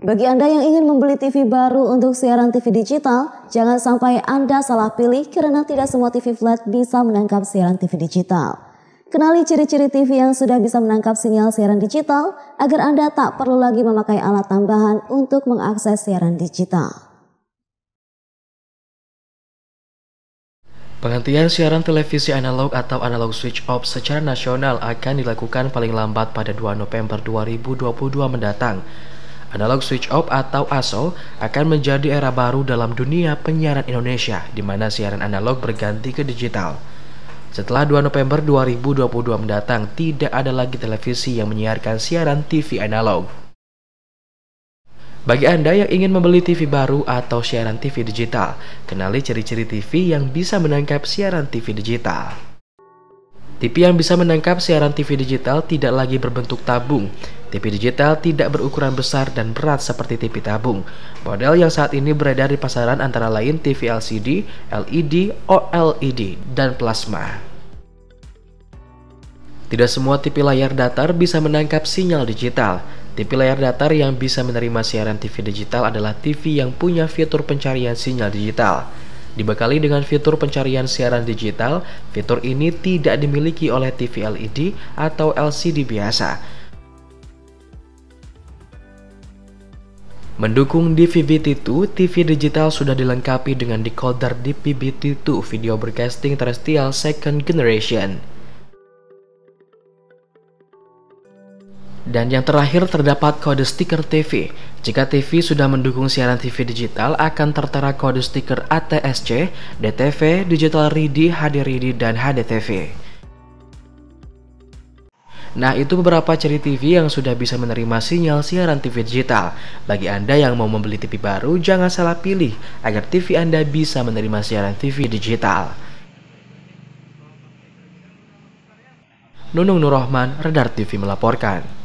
Bagi Anda yang ingin membeli TV baru untuk siaran TV digital, jangan sampai Anda salah pilih karena tidak semua TV flat bisa menangkap siaran TV digital. Kenali ciri-ciri TV yang sudah bisa menangkap sinyal siaran digital agar Anda tak perlu lagi memakai alat tambahan untuk mengakses siaran digital. Penghentian siaran televisi analog atau analog switch off secara nasional akan dilakukan paling lambat pada 2 November 2022 mendatang. Analog switch off atau ASO akan menjadi era baru dalam dunia penyiaran Indonesia di mana siaran analog berganti ke digital. Setelah 2 November 2022 mendatang, tidak ada lagi televisi yang menyiarkan siaran TV analog. Bagi Anda yang ingin membeli TV baru atau siaran TV digital, kenali ciri-ciri TV yang bisa menangkap siaran TV digital. TV yang bisa menangkap siaran TV digital tidak lagi berbentuk tabung, TV digital tidak berukuran besar dan berat seperti TV tabung. Model yang saat ini beredar di pasaran antara lain TV LCD, LED, OLED, dan plasma. Tidak semua TV layar datar bisa menangkap sinyal digital. TV layar datar yang bisa menerima siaran TV digital adalah TV yang punya fitur pencarian sinyal digital. Dibekali dengan fitur pencarian siaran digital, fitur ini tidak dimiliki oleh TV LED atau LCD biasa. Mendukung DVB-T2, TV digital sudah dilengkapi dengan decoder DVB-T2 video broadcasting terestial second generation. Dan yang terakhir terdapat kode stiker TV. Jika TV sudah mendukung siaran TV digital, akan tertera kode stiker ATSC, DTV, Digital ready HD ready dan HDTV. Nah, itu beberapa ciri TV yang sudah bisa menerima sinyal siaran TV digital. Bagi Anda yang mau membeli TV baru, jangan salah pilih agar TV Anda bisa menerima siaran TV digital. Nunung Nurrahman, Redar TV melaporkan.